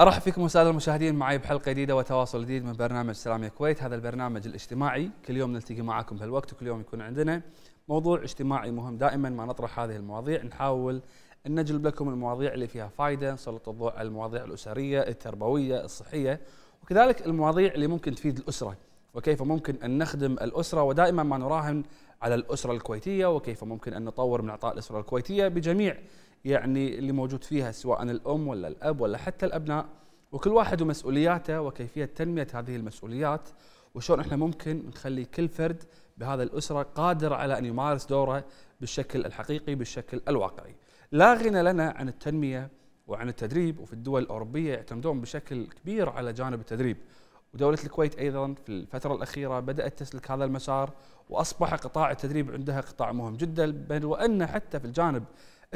ارحب فيكم الساده المشاهدين معي بحلقه جديده وتواصل جديد من برنامج سلام كويت هذا البرنامج الاجتماعي كل يوم نلتقي معاكم بهالوقت وكل يوم يكون عندنا موضوع اجتماعي مهم دائما ما نطرح هذه المواضيع نحاول ان نجلب لكم المواضيع اللي فيها فائده نسلط الضوء على المواضيع الاسريه التربويه الصحيه وكذلك المواضيع اللي ممكن تفيد الاسره وكيف ممكن ان نخدم الاسره ودائما ما نراهن على الاسره الكويتيه وكيف ممكن ان نطور من اعطاء الاسره الكويتيه بجميع يعني اللي موجود فيها سواء الام ولا الاب ولا حتى الابناء وكل واحد ومسؤولياته وكيفيه تنميه هذه المسؤوليات وشلون احنا ممكن نخلي كل فرد بهذا الاسره قادر على ان يمارس دوره بالشكل الحقيقي بالشكل الواقعي. لا غنى لنا عن التنميه وعن التدريب وفي الدول الاوروبيه يعتمدون بشكل كبير على جانب التدريب. ودولة الكويت أيضا في الفترة الأخيرة بدأت تسلك هذا المسار وأصبح قطاع التدريب عندها قطاع مهم جدا بل وأن حتى في الجانب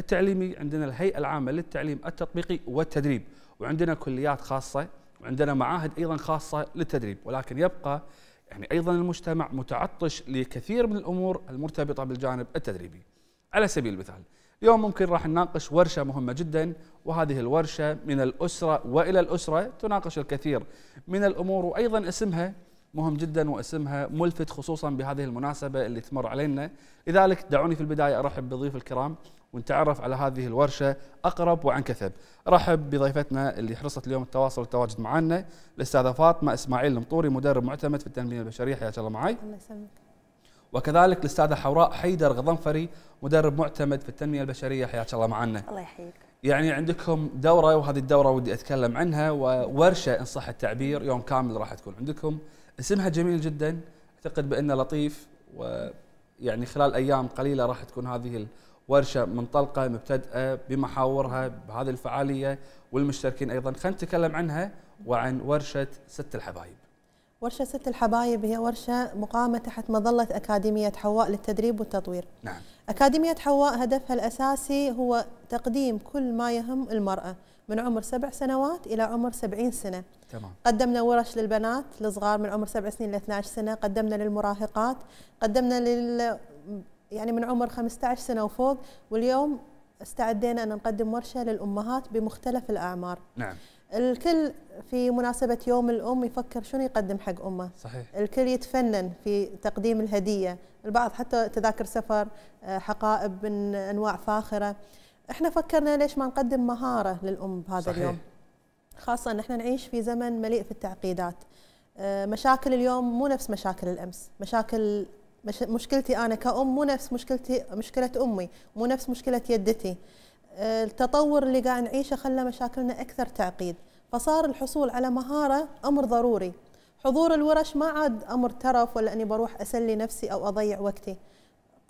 التعليمي عندنا الهيئة العامة للتعليم التطبيقي والتدريب وعندنا كليات خاصة وعندنا معاهد أيضا خاصة للتدريب ولكن يبقى يعني أيضا المجتمع متعطش لكثير من الأمور المرتبطة بالجانب التدريبي على سبيل المثال اليوم ممكن راح نناقش ورشة مهمة جدا وهذه الورشة من الأسرة وإلى الأسرة تناقش الكثير من الأمور وأيضا اسمها مهم جدا واسمها ملفت خصوصا بهذه المناسبة اللي تمر علينا لذلك دعوني في البداية أرحب بضيف الكرام ونتعرف على هذه الورشة أقرب وعن كثب ارحب بضيفتنا اللي حرصت اليوم التواصل والتواجد معنا الأستاذة فاطمة إسماعيل المطوري مدرب معتمد في التنمية البشرية حياك الله معي الله يسلمك وكذلك الأستاذة حوراء حيدر غضنفري مدرب معتمد في التنمية البشرية حياك الله معنا الله يحييك يعني عندكم دورة وهذه الدورة ودي أتكلم عنها وورشة إن صح التعبير يوم كامل راح تكون عندكم اسمها جميل جدا اعتقد بانه لطيف ويعني خلال ايام قليله راح تكون هذه ورشة منطلقة مبتدئة بمحاورها بهذه الفعالية والمشتركين أيضا خلينا نتكلم عنها وعن ورشة ست الحبايب ورشة ست الحبايب هي ورشة مقامة تحت مظلة أكاديمية حواء للتدريب والتطوير نعم. أكاديمية حواء هدفها الأساسي هو تقديم كل ما يهم المرأة من عمر سبع سنوات إلى عمر سبعين سنة تمام. قدمنا ورش للبنات الصغار من عمر سبع سنين ل 12 سنة قدمنا للمراهقات قدمنا لل يعني من عمر 15 سنة وفوق واليوم استعدينا أن نقدم ورشة للأمهات بمختلف الأعمار نعم الكل في مناسبة يوم الأم يفكر شنو يقدم حق أمه صحيح. الكل يتفنن في تقديم الهدية البعض حتى تذاكر سفر آه، حقائب من أنواع فاخرة احنا فكرنا ليش ما نقدم مهاره للام بهذا صحيح. اليوم خاصه ان احنا نعيش في زمن مليء في التعقيدات آه، مشاكل اليوم مو نفس مشاكل الامس مشاكل مش مشكلتي انا كأم مو نفس مشكلتي مشكله امي مو نفس مشكله يدتي آه، التطور اللي قاعد نعيشه خلى مشاكلنا اكثر تعقيد فصار الحصول على مهاره امر ضروري حضور الورش ما عاد امر ترف ولا اني بروح اسلي نفسي او اضيع وقتي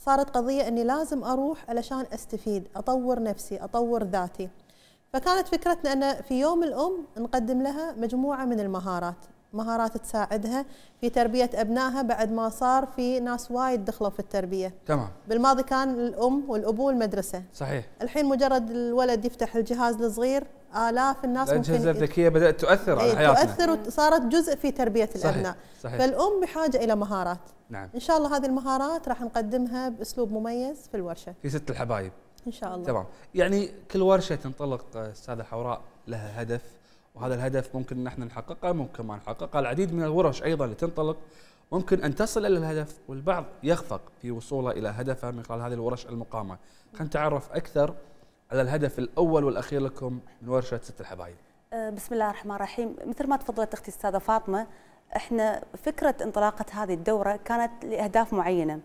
صارت قضيه اني لازم اروح علشان استفيد اطور نفسي اطور ذاتي فكانت فكرتنا ان في يوم الام نقدم لها مجموعه من المهارات مهارات تساعدها في تربيه ابنائها بعد ما صار في ناس وايد دخلوا في التربيه. تمام. بالماضي كان الام والابو والمدرسه. صحيح. الحين مجرد الولد يفتح الجهاز الصغير الاف الناس الاجهزه الذكيه بدات تؤثر على إيه، حياتنا. تؤثر وصارت جزء في تربيه صحيح. الابناء. صحيح. فالام بحاجه الى مهارات. نعم. ان شاء الله هذه المهارات راح نقدمها باسلوب مميز في الورشه. في ست الحبايب. ان شاء الله. تمام. يعني كل ورشه تنطلق استاذه حوراء لها هدف. وهذا الهدف ممكن ان احنا نحققه ممكن ما نحققه العديد من الورش ايضا اللي تنطلق ممكن ان تصل الى الهدف والبعض يخفق في وصوله الى هدفه من خلال هذه الورش المقامه خلينا نتعرف اكثر على الهدف الاول والاخير لكم من ورشه ست الحبايب أه، بسم الله الرحمن الرحيم مثل ما تفضلت اختي استاذه فاطمه احنا فكره انطلاقه هذه الدوره كانت لاهداف معينه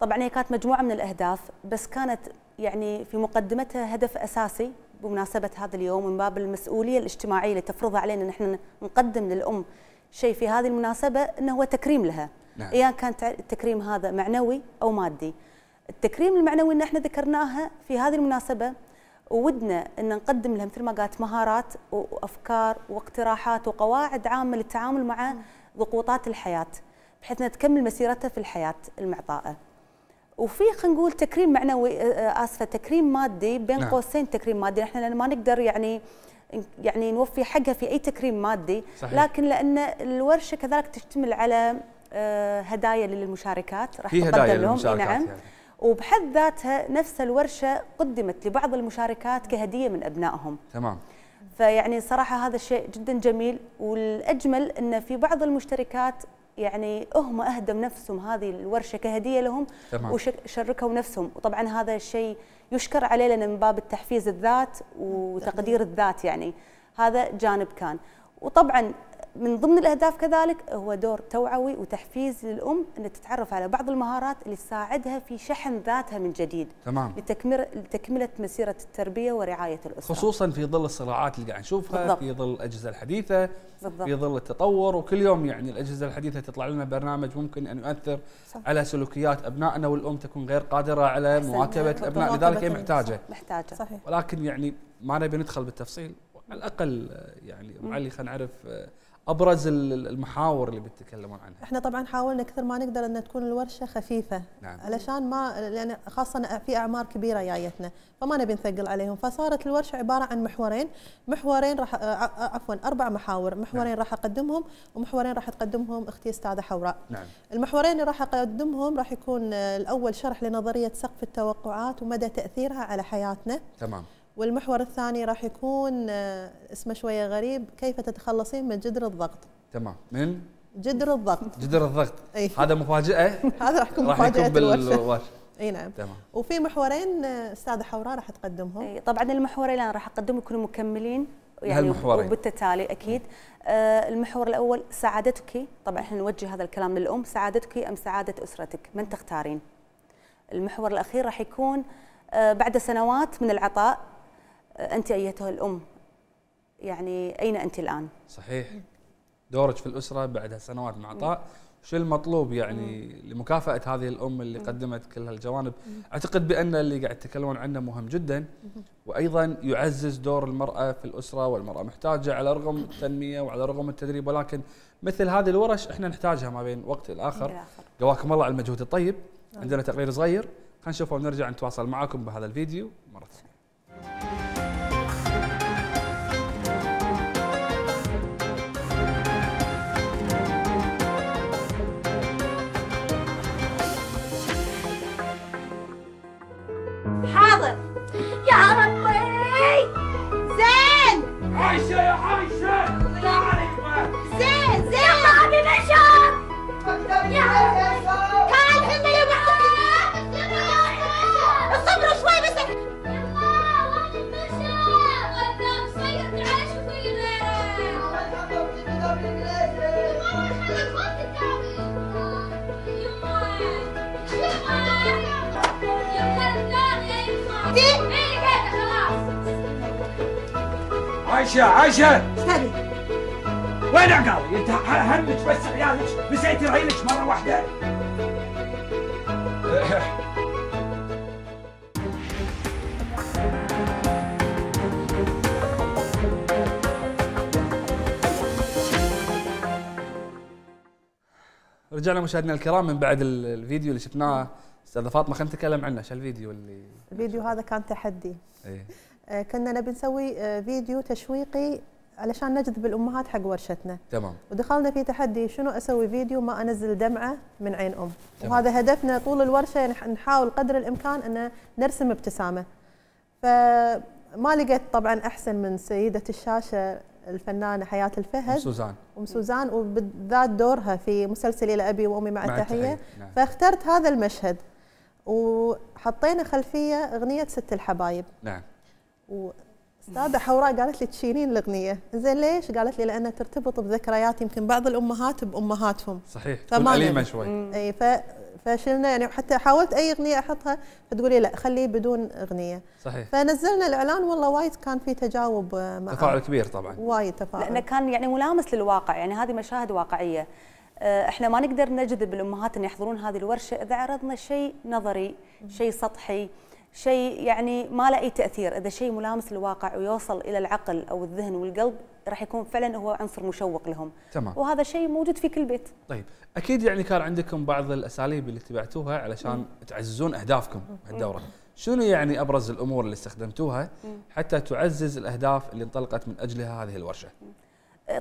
طبعا هي كانت مجموعه من الاهداف بس كانت يعني في مقدمتها هدف اساسي بمناسبة هذا اليوم من باب المسؤولية الاجتماعية اللي تفرضها علينا نحن نقدم للأم شيء في هذه المناسبة أنه هو تكريم لها نعم. إيا كان التكريم هذا معنوي أو مادي التكريم المعنوي اللي احنا ذكرناها في هذه المناسبة ودنا أن نقدم لها مثل ما قالت مهارات وأفكار واقتراحات وقواعد عامة للتعامل مع نعم. ضغوطات الحياة بحيث أنها تكمل مسيرتها في الحياة المعطاءة وفي خلينا نقول تكريم معنوي آه، آه، اسفه تكريم مادي بين نعم. قوسين تكريم مادي نحن ما نقدر يعني يعني نوفي حقها في اي تكريم مادي صحيح. لكن لان الورشه كذلك تشتمل على آه، هدايا للمشاركات راح تقدم لهم نعم يعني. وبحد ذاتها نفس الورشه قدمت لبعض المشاركات كهديه من ابنائهم تمام فيعني صراحه هذا الشيء جدا جميل والاجمل ان في بعض المشتركات يعني هم اهدم نفسهم هذه الورشه كهديه لهم تمام. وشركوا نفسهم وطبعا هذا الشيء يشكر عليه لنا من باب التحفيز الذات وتقدير الذات يعني هذا جانب كان وطبعا من ضمن الاهداف كذلك هو دور توعوي وتحفيز للام ان تتعرف على بعض المهارات اللي تساعدها في شحن ذاتها من جديد تمام لتكمل لتكمله مسيره التربيه ورعايه الاسره خصوصا في ظل الصراعات اللي قاعد نشوفها بالضبط. في ظل الاجهزه الحديثه بالضبط. في ظل التطور وكل يوم يعني الاجهزه الحديثه تطلع لنا برنامج ممكن ان يؤثر صح. على سلوكيات ابنائنا والام تكون غير قادره على مواكبه الابناء يعني لذلك هي محتاجه محتاجه صحيح. ولكن يعني ما نبي ندخل بالتفصيل على الاقل يعني ام علي خلينا نعرف آه، ابرز المحاور اللي بتتكلمون عنها احنا طبعا حاولنا كثر ما نقدر ان تكون الورشه خفيفه نعم. علشان ما لان خاصه في اعمار كبيره جايتنا فما نبي نثقل عليهم فصارت الورشه عباره عن محورين محورين راح آه، آه، عفوا اربع محاور محورين نعم. راح اقدمهم ومحورين راح تقدمهم اختي استاذه حوراء نعم. المحورين اللي راح اقدمهم راح يكون الاول شرح لنظريه سقف التوقعات ومدى تاثيرها على حياتنا تمام والمحور الثاني راح يكون آه، اسمه شويه غريب كيف تتخلصين من جدر الضغط تمام من جدر الضغط جدر الضغط هذا مفاجاه هذا راح يكون مفاجاه بالورش اي نعم تمام وفي محورين آه، استاذه حوراء راح تقدمهم اي طبعا المحورين اللي انا راح اقدمهم يكونوا مكملين يعني وبالتتالي اكيد آه المحور الاول سعادتك طبعا احنا نوجه هذا الكلام للام سعادتك ام سعاده اسرتك من تختارين المحور الاخير راح يكون آه بعد سنوات من العطاء أنت أيتها الأم يعني أين أنت الآن؟ صحيح دورك في الأسرة بعد سنوات من عطاء شو المطلوب يعني لمكافأة هذه الأم اللي قدمت كل هالجوانب أعتقد بأن اللي قاعد تتكلمون عنه مهم جدا وأيضا يعزز دور المرأة في الأسرة والمرأة محتاجة على الرغم التنمية وعلى الرغم التدريب ولكن مثل هذه الورش إحنا نحتاجها ما بين وقت الآخر جواكم الله على المجهود الطيب عندنا تقرير صغير خلينا نشوفه ونرجع نتواصل معكم بهذا الفيديو مرة ثانية عشا عشا استني وين عقالي؟ انت همك بس عيالك نسيتي رايلك مره واحده؟ رجعنا مشاهدينا الكرام من بعد الفيديو اللي شفناه استاذه فاطمه خلينا نتكلم عنه شو الفيديو اللي الفيديو هذا كان تحدي ايه آه، كنا نبي نسوي آه، فيديو تشويقي علشان نجذب الامهات حق ورشتنا تمام ودخلنا في تحدي شنو اسوي فيديو ما انزل دمعه من عين ام تمام. وهذا هدفنا طول الورشه نحاول قدر الامكان ان نرسم ابتسامه فما لقيت طبعا احسن من سيده الشاشه الفنانه حياه الفهد ام سوزان ام سوزان وبالذات دورها في مسلسل الى ابي وامي مع, مع التحية. نعم. فاخترت هذا المشهد وحطينا خلفيه اغنيه ست الحبايب نعم واستاذه حوراء قالت لي تشيلين الاغنيه زين ليش قالت لي لانها ترتبط بذكريات يمكن بعض الامهات بامهاتهم صحيح تكون اليمه شوي اي ف فشلنا يعني حتى حاولت اي اغنيه احطها فتقولي لا خليه بدون اغنيه صحيح فنزلنا الاعلان والله وايد كان في تجاوب آه، مع تفاعل كبير طبعا وايد تفاعل لانه كان يعني ملامس للواقع يعني هذه مشاهد واقعيه آه، احنا ما نقدر نجذب الامهات ان يحضرون هذه الورشه اذا عرضنا شيء نظري شيء سطحي شيء يعني ما له اي تاثير اذا شيء ملامس للواقع ويوصل الى العقل او الذهن والقلب راح يكون فعلا هو عنصر مشوق لهم تمام. وهذا شيء موجود في كل بيت طيب اكيد يعني كان عندكم بعض الاساليب اللي اتبعتوها علشان مم. تعززون اهدافكم بهالدوره شنو يعني ابرز الامور اللي استخدمتوها حتى تعزز الاهداف اللي انطلقت من اجلها هذه الورشه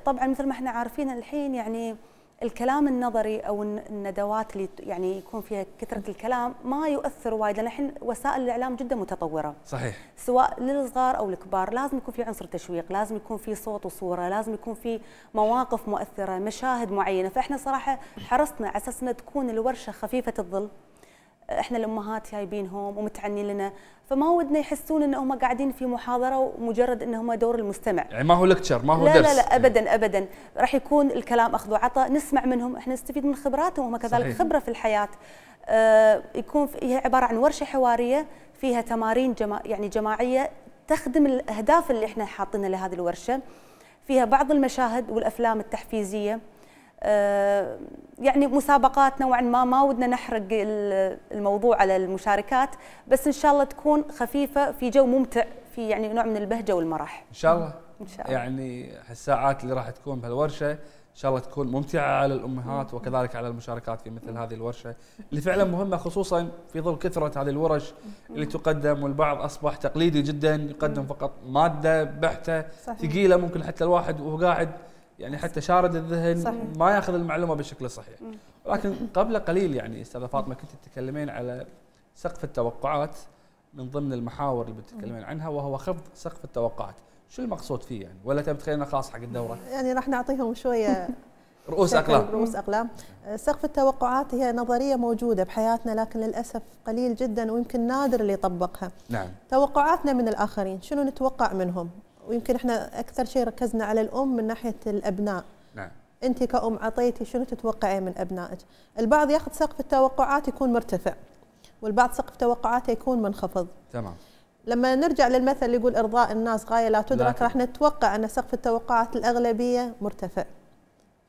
طبعا مثل ما احنا عارفين الحين يعني الكلام النظري او الندوات اللي يعني يكون فيها كثره الكلام ما يؤثر وايد لان الحين وسائل الاعلام جدا متطوره صحيح سواء للصغار او الكبار لازم يكون في عنصر تشويق لازم يكون في صوت وصوره لازم يكون في مواقف مؤثره مشاهد معينه فاحنا صراحه حرصنا على اساس تكون الورشه خفيفه الظل احنا الامهات جايبينهم ومتعني لنا فما ودنا يحسون انهم قاعدين في محاضره ومجرد انهم دور المستمع يعني ما هو لكتشر ما هو لا درس لا لا ابدا ابدا راح يكون الكلام اخذ وعطاء نسمع منهم احنا نستفيد من خبراتهم وهم كذلك صحيح. خبره في الحياه آه يكون هي عباره عن ورشه حواريه فيها تمارين جما يعني جماعيه تخدم الاهداف اللي احنا حاطينها لهذه الورشه فيها بعض المشاهد والافلام التحفيزيه آه، يعني مسابقات نوعا ما ما ودنا نحرق الموضوع على المشاركات بس ان شاء الله تكون خفيفه في جو ممتع في يعني نوع من البهجه والمرح ان شاء الله ان شاء الله يعني الساعات اللي راح تكون بهالورشه ان شاء الله تكون ممتعه على الامهات وكذلك على المشاركات في مثل هذه الورشه اللي فعلا مهمه خصوصا في ظل كثره هذه الورش اللي تقدم والبعض اصبح تقليدي جدا يقدم فقط ماده بحته ثقيله ممكن حتى الواحد وهو قاعد يعني حتى شارد الذهن صحيح. ما ياخذ المعلومه بالشكل الصحيح ولكن قبل قليل يعني استاذه فاطمه كنت تتكلمين على سقف التوقعات من ضمن المحاور اللي بتتكلمين عنها وهو خفض سقف التوقعات شو المقصود فيه يعني ولا تبي تخلينا خاص حق الدوره يعني راح نعطيهم شويه رؤوس اقلام رؤوس اقلام سقف التوقعات هي نظريه موجوده بحياتنا لكن للاسف قليل جدا ويمكن نادر اللي يطبقها نعم توقعاتنا من الاخرين شنو نتوقع منهم ويمكن احنا اكثر شيء ركزنا على الام من ناحيه الابناء نعم انت كأم عطيتي شنو تتوقعين من ابنائك؟ البعض ياخذ سقف التوقعات يكون مرتفع والبعض سقف توقعاته يكون منخفض تمام لما نرجع للمثل اللي يقول ارضاء الناس غايه لا تدرك راح نتوقع ان سقف التوقعات الاغلبيه مرتفع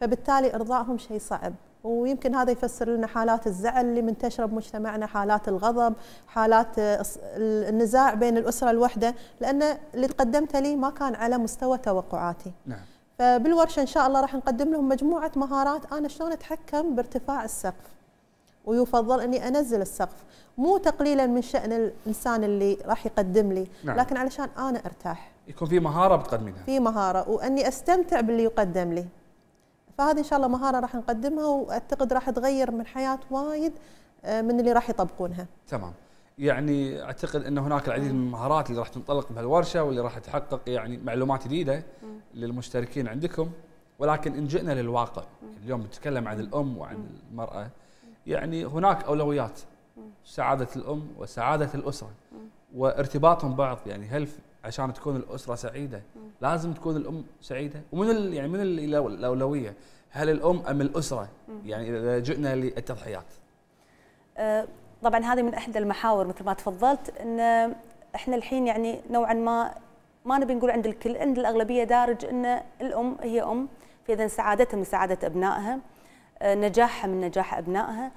فبالتالي ارضائهم شيء صعب ويمكن هذا يفسر لنا حالات الزعل اللي منتشره بمجتمعنا، حالات الغضب، حالات النزاع بين الاسره الوحده، لان اللي تقدمته لي ما كان على مستوى توقعاتي. نعم. فبالورشه ان شاء الله راح نقدم لهم مجموعه مهارات انا شلون اتحكم بارتفاع السقف. ويفضل اني انزل السقف، مو تقليلا من شان الانسان اللي راح يقدم لي، نعم. لكن علشان انا ارتاح. يكون في مهاره بتقدمينها. في مهاره واني استمتع باللي يقدم لي. فهذه ان شاء الله مهاره راح نقدمها واعتقد راح تغير من حياه وايد آه، من اللي راح يطبقونها. تمام. يعني اعتقد ان هناك العديد من المهارات اللي راح تنطلق بهالورشه واللي راح تحقق يعني معلومات جديده للمشتركين عندكم ولكن ان جئنا للواقع اليوم نتكلم عن الام وعن المراه يعني هناك اولويات سعاده الام وسعاده الاسره وارتباطهم ببعض يعني هل عشان تكون الاسره سعيده لازم تكون الام سعيده ومن يعني من الاولويه هل الام ام الاسره يعني اذا جئنا للتضحيات أه، طبعا هذه من احدى المحاور مثل ما تفضلت ان احنا الحين يعني نوعا ما ما نبي نقول عند الكل عند الاغلبيه دارج ان الام هي ام فاذا سعادتها من سعاده ابنائها أه، نجاحها من نجاح ابنائها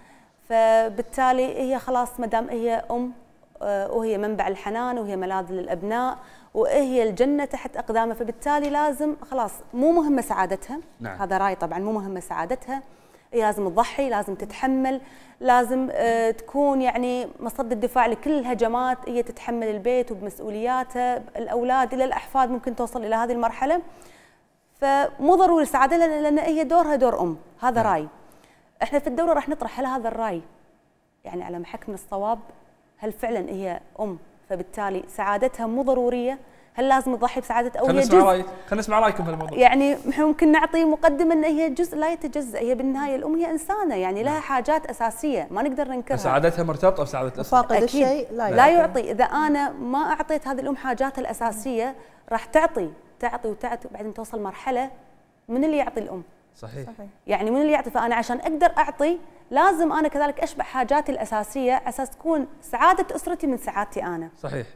فبالتالي هي خلاص ما دام هي ام آه، وهي منبع الحنان وهي ملاذ للابناء وهي الجنه تحت اقدامه فبالتالي لازم خلاص مو مهمه سعادتها نعم. هذا راي طبعا مو مهمه سعادتها هي لازم تضحي لازم تتحمل لازم آه، تكون يعني مصد الدفاع لكل الهجمات هي تتحمل البيت وبمسؤولياته الاولاد الى الاحفاد ممكن توصل الى هذه المرحله فمو ضروري سعادة لان هي دورها دور ام هذا نعم. راي احنا في الدوره راح نطرح هل هذا الراي يعني على محك من الصواب هل فعلا هي ام فبالتالي سعادتها مو ضروريه هل لازم تضحي بسعاده او خلينا نسمع رايك خلينا نسمع رايكم في الموضوع يعني ممكن نعطي مقدمه ان هي جزء لا يتجزا هي بالنهايه الام هي انسانه يعني لها نعم. حاجات اساسيه ما نقدر ننكرها سعادتها مرتبطه بسعاده الاسره فاقد الشيء لا, لا يعطي اذا انا ما اعطيت هذه الام حاجاتها الاساسيه راح تعطي تعطي وتعطي وبعدين توصل مرحله من اللي يعطي الام صحيح. صحيح يعني من اللي يعطي فانا عشان اقدر اعطي لازم انا كذلك اشبع حاجاتي الاساسيه على اساس تكون سعاده اسرتي من سعادتي انا صحيح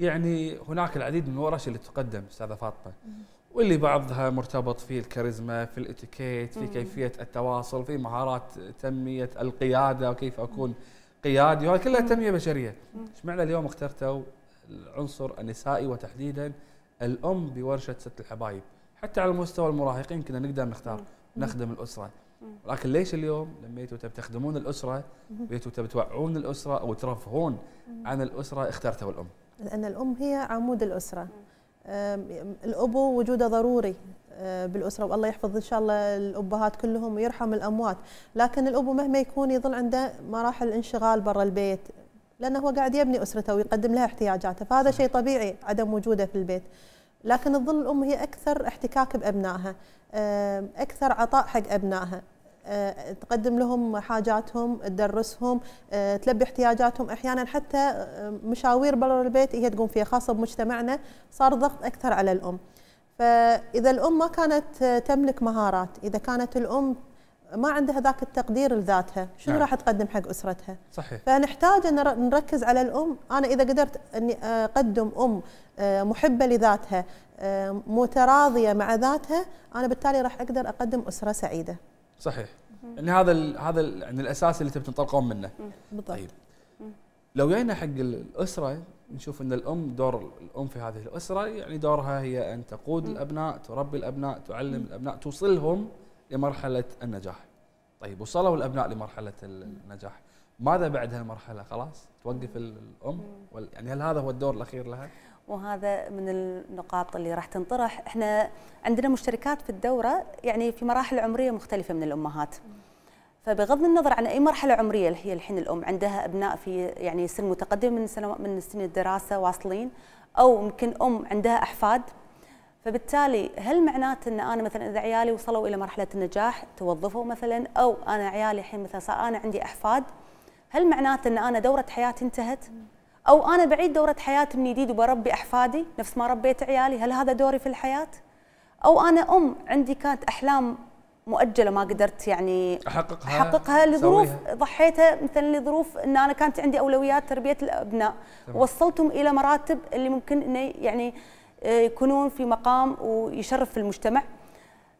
يعني هناك العديد من الورش اللي تقدم استاذه فاطمه واللي بعضها مرتبط في الكاريزما في الاتيكيت في كيفيه التواصل في مهارات تنميه القياده وكيف اكون قيادي وهذه كلها تنميه بشريه ايش معنى اليوم اخترتوا العنصر النسائي وتحديدا الام بورشه ست الحبايب حتى على مستوى المراهقين كنا نقدر نختار نخدم الاسره لكن ليش اليوم لما تب تخدمون الاسره بيتوا تب توعون الاسره او ترفهون عن الاسره اخترتوا الام لان الام هي عمود الاسره الابو وجوده ضروري أه، بالاسره والله يحفظ ان شاء الله الابهات كلهم ويرحم الاموات لكن الابو مهما يكون يظل عنده مراحل انشغال برا البيت لانه هو قاعد يبني اسرته ويقدم لها احتياجاته فهذا شيء طبيعي عدم وجوده في البيت لكن تظل الام هي اكثر احتكاك بابنائها آه، اكثر عطاء حق ابنائها آه، تقدم لهم حاجاتهم تدرسهم آه، تلبي احتياجاتهم احيانا حتى مشاوير برا البيت هي تقوم فيها خاصه بمجتمعنا صار ضغط اكثر على الام فاذا الام ما كانت تملك مهارات اذا كانت الام ما عندها ذاك التقدير لذاتها شنو نعم. راح تقدم حق اسرتها صحيح فنحتاج ان نركز على الام انا اذا قدرت اني اقدم ام آه، محبه لذاتها آه، متراضيه مع ذاتها انا بالتالي راح اقدر اقدم اسره سعيده صحيح ان يعني هذا الـ هذا الـ يعني الاساس اللي تبي تنطلقون منه بالضبط طيب لو جينا حق الاسره نشوف ان الام دور الام في هذه الاسره يعني دورها هي ان تقود الابناء تربي الابناء تعلم الابناء توصلهم لمرحله النجاح طيب وصلوا الابناء لمرحله النجاح ماذا بعد هالمرحله خلاص توقف الام يعني هل هذا هو الدور الاخير لها وهذا من النقاط اللي راح تنطرح احنا عندنا مشتركات في الدوره يعني في مراحل عمريه مختلفه من الامهات فبغض النظر عن اي مرحله عمريه هي الحين الام عندها ابناء في يعني سن متقدم من سنوات من سن الدراسه واصلين او يمكن ام عندها احفاد فبالتالي هل معناته ان انا مثلا اذا عيالي وصلوا الى مرحله النجاح توظفوا مثلا او انا عيالي الحين مثلا صار انا عندي احفاد هل معناته ان انا دوره حياتي انتهت؟ او انا بعيد دوره حياتي من جديد وبربي احفادي نفس ما ربيت عيالي هل هذا دوري في الحياه؟ او انا ام عندي كانت احلام مؤجله ما قدرت يعني احققها احققها لظروف ضحيتها مثلا لظروف ان انا كانت عندي اولويات تربيه الابناء وصلتهم الى مراتب اللي ممكن اني يعني آه، يكونون في مقام ويشرف المجتمع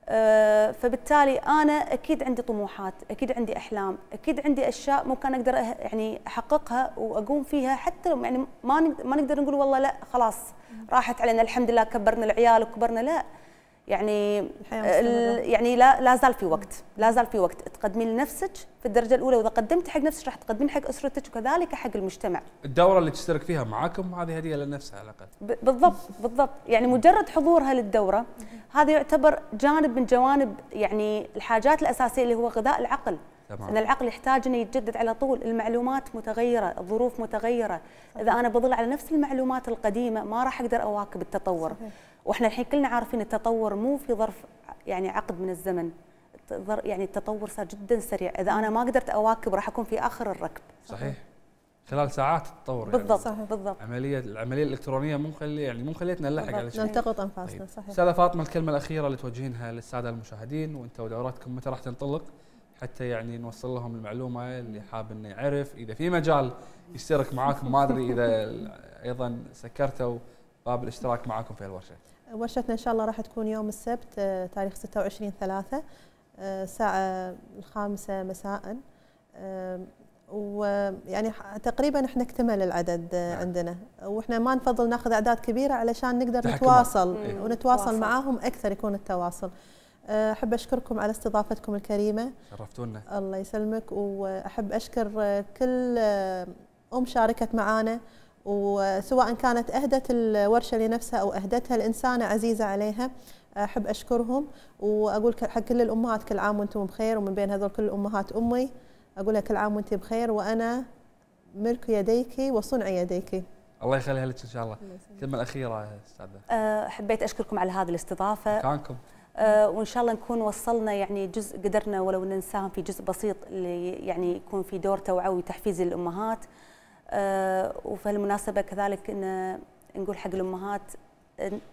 آه، فبالتالي انا اكيد عندي طموحات اكيد عندي احلام اكيد عندي اشياء ممكن اقدر أه، يعني احققها واقوم فيها حتى لو يعني ما نقدر نقول والله لا خلاص راحت علينا الحمد لله كبرنا العيال وكبرنا لا يعني يعني لا لا زال في وقت لا زال في وقت تقدمين لنفسك في الدرجه الاولى واذا قدمتي حق نفسك راح تقدمين حق اسرتك وكذلك حق المجتمع الدوره اللي تشترك فيها معاكم هذه هديه لنفسها على الاقل بالضبط بالضبط يعني مجرد حضورها للدوره هذا يعتبر جانب من جوانب يعني الحاجات الاساسيه اللي هو غذاء العقل تمام. ان العقل يحتاج انه يتجدد على طول المعلومات متغيره الظروف متغيره اذا انا بظل على نفس المعلومات القديمه ما راح اقدر اواكب التطور صحيح. واحنا الحين كلنا عارفين التطور مو في ظرف يعني عقد من الزمن يعني التطور صار جدا سريع اذا انا ما قدرت اواكب راح اكون في اخر الركب صحيح خلال ساعات تتطور يعني. بالضبط يعني صحيح. بالضبط عمليه العمليه الالكترونيه مو خلي يعني مو خليتنا نلحق على شيء نلتقط انفاسنا طيب. صحيح استاذه فاطمه الكلمه الاخيره اللي توجهينها للساده المشاهدين وانت ودوراتكم متى راح تنطلق؟ حتى يعني نوصل لهم المعلومه اللي حاب انه يعرف اذا في مجال يشترك معاكم ما ادري اذا ايضا سكرتوا باب الاشتراك معاكم في الورشه. ورشتنا ان شاء الله راح تكون يوم السبت آه، تاريخ 26 3 الساعه الخامسة مساء آه، ويعني تقريبا احنا اكتمل العدد آه، نعم. عندنا واحنا ما نفضل ناخذ اعداد كبيره علشان نقدر نتواصل ونتواصل معاهم اكثر يكون التواصل. أه، احب اشكركم على استضافتكم الكريمه شرفتونا الله يسلمك واحب اشكر كل ام شاركت معانا وسواء كانت اهدت الورشه لنفسها او اهدتها لانسانه عزيزه عليها احب اشكرهم واقول حق كل الامهات كل عام وانتم بخير ومن بين هذول كل الامهات امي اقول لها كل عام وانت بخير وانا ملك يديك وصنع يديك الله يخليها لك ان شاء الله كلمه الاخيره استاذه أه، حبيت اشكركم على هذه الاستضافه كانكم آه، وان شاء الله نكون وصلنا يعني جزء قدرنا ولو ان نساهم في جزء بسيط اللي يعني يكون في دور توعوي تحفيز للامهات آه، وفي المناسبه كذلك إن نقول حق الامهات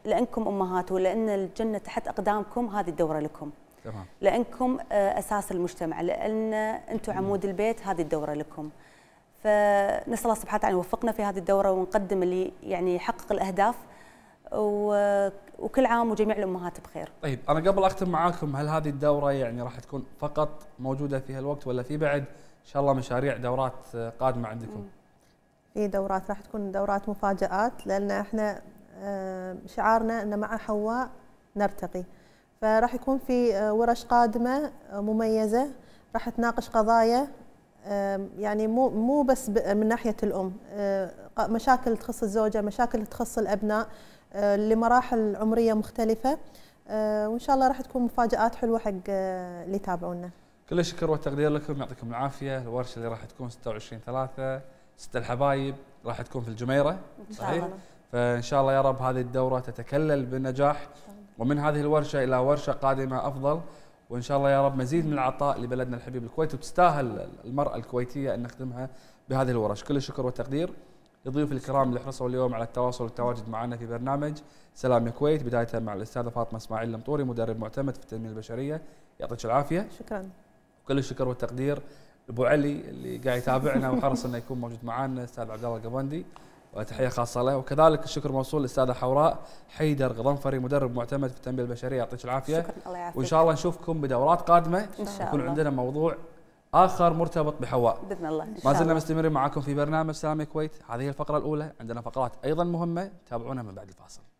لانكم امهات ولان الجنه تحت اقدامكم هذه الدوره لكم تمام لانكم آه، اساس المجتمع لان انتم عمود البيت هذه الدوره لكم فنسال الله سبحانه وتعالى يوفقنا في هذه الدوره ونقدم اللي يعني يحقق الاهداف وكل عام وجميع الامهات بخير. طيب انا قبل اختم معاكم هل هذه الدوره يعني راح تكون فقط موجوده في هالوقت ولا في بعد ان شاء الله مشاريع دورات قادمه عندكم؟ في دورات راح تكون دورات مفاجات لان احنا آه، شعارنا ان مع حواء نرتقي. فراح يكون في آه، ورش قادمه آه، مميزه راح تناقش قضايا يعني مو مو بس من ناحيه الام مشاكل تخص الزوجه مشاكل تخص الابناء آه، لمراحل عمريه مختلفه آه، وان شاء الله راح تكون مفاجات حلوه حق آه، اللي يتابعونا. كل الشكر والتقدير لكم يعطيكم العافيه الورشه اللي راح تكون 26 3 ست الحبايب راح تكون في الجميره إن شاء صحيح؟ فان شاء الله يا رب هذه الدوره تتكلل بالنجاح ومن هذه الورشه الى ورشه قادمه افضل وان شاء الله يا رب مزيد من العطاء لبلدنا الحبيب الكويت وتستاهل المراه الكويتيه ان نخدمها بهذه الورش كل الشكر والتقدير لضيوف الكرام اللي حرصوا اليوم على التواصل والتواجد معنا في برنامج سلام الكويت بدايه مع الاستاذه فاطمه اسماعيل المطوري مدرب معتمد في التنميه البشريه يعطيك العافيه شكرا وكل الشكر والتقدير ابو علي اللي قاعد يتابعنا وحرص انه يكون موجود معنا استاذ عبد الله القبندي وتحيه خاصه له وكذلك الشكر موصول للاستاذه حوراء حيدر غضنفري مدرب معتمد في التنميه البشريه يعطيك العافيه شكرا الله يعافيك وان شاء الله نشوفكم بدورات قادمه ان شاء الله يكون عندنا موضوع اخر مرتبط بحواء باذن الله ما زلنا مستمرين معكم في برنامج سلام الكويت هذه الفقره الاولى عندنا فقرات ايضا مهمه تابعونا من بعد الفاصل